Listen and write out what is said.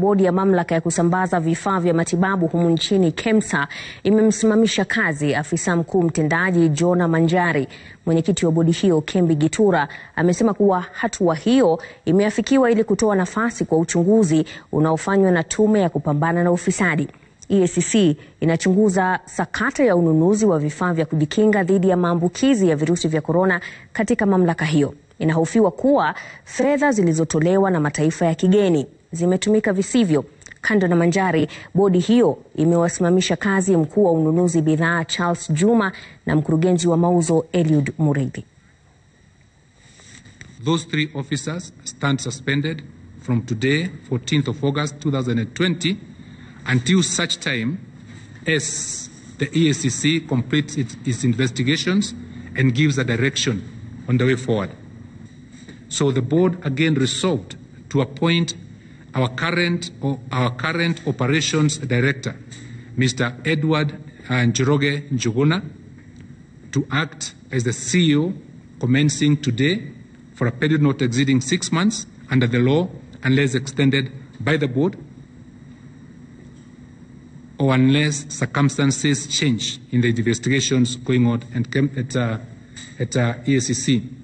Bodi ya mamlaka ya kusambaza vifaa vya matibabu humu nchini KEMSA imemsimamisha kazi afisa mkuu mtendaji Jona Manjari. Mwenyekiti wa bodi hiyo Kembi Gitura amesema kuwa hatua hiyo imeafikiwa ili kutoa nafasi kwa uchunguzi unaofanywa na tume ya kupambana na ufisadi. EACC inachunguza sakata ya ununuzi wa vifaa vya kujikinga dhidi ya maambukizi ya virusi vya korona katika mamlaka hiyo. Inahofiwa kuwa fedha zilizotolewa na mataifa ya kigeni zimetumika visivyo. Kando na Manjari, bodi hiyo imewasimamisha kazi mkuu wa ununuzi bidhaa Charles Juma na mkurugenzi wa mauzo Eliud muridhi Those three officers stand suspended from today 14th of August 2020 until such time as the EACC completes its, its investigations and gives a direction on the way forward. So the board again resolved to appoint our current, our current operations director, Mr. Edward uh, Njoroge Njuguna, to act as the CEO commencing today for a period not exceeding six months under the law unless extended by the board or unless circumstances change in the investigations going on at, at, uh, at uh, ESCC.